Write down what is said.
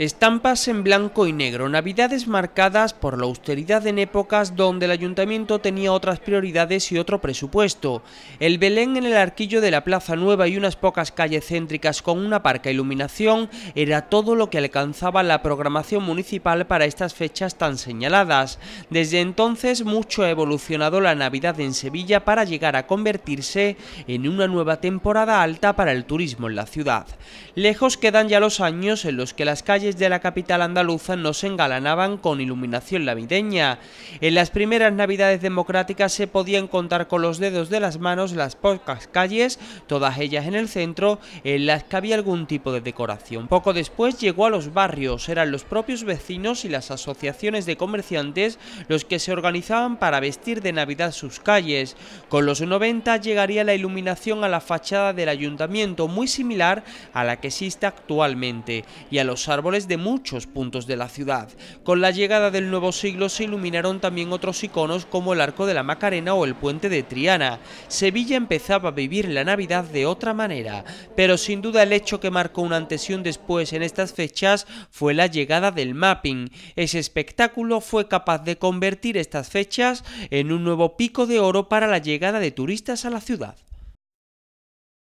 Estampas en blanco y negro, navidades marcadas por la austeridad en épocas donde el ayuntamiento tenía otras prioridades y otro presupuesto. El Belén en el arquillo de la Plaza Nueva y unas pocas calles céntricas con una parca iluminación era todo lo que alcanzaba la programación municipal para estas fechas tan señaladas. Desde entonces mucho ha evolucionado la Navidad en Sevilla para llegar a convertirse en una nueva temporada alta para el turismo en la ciudad. Lejos quedan ya los años en los que las calles de la capital andaluza no se engalanaban con iluminación navideña. En las primeras navidades democráticas se podían contar con los dedos de las manos las pocas calles, todas ellas en el centro, en las que había algún tipo de decoración. Poco después llegó a los barrios, eran los propios vecinos y las asociaciones de comerciantes los que se organizaban para vestir de Navidad sus calles. Con los 90 llegaría la iluminación a la fachada del ayuntamiento, muy similar a la que existe actualmente, y a los árboles de muchos puntos de la ciudad. Con la llegada del nuevo siglo se iluminaron también otros iconos como el Arco de la Macarena o el Puente de Triana. Sevilla empezaba a vivir la Navidad de otra manera, pero sin duda el hecho que marcó una antesión después en estas fechas fue la llegada del mapping. Ese espectáculo fue capaz de convertir estas fechas en un nuevo pico de oro para la llegada de turistas a la ciudad.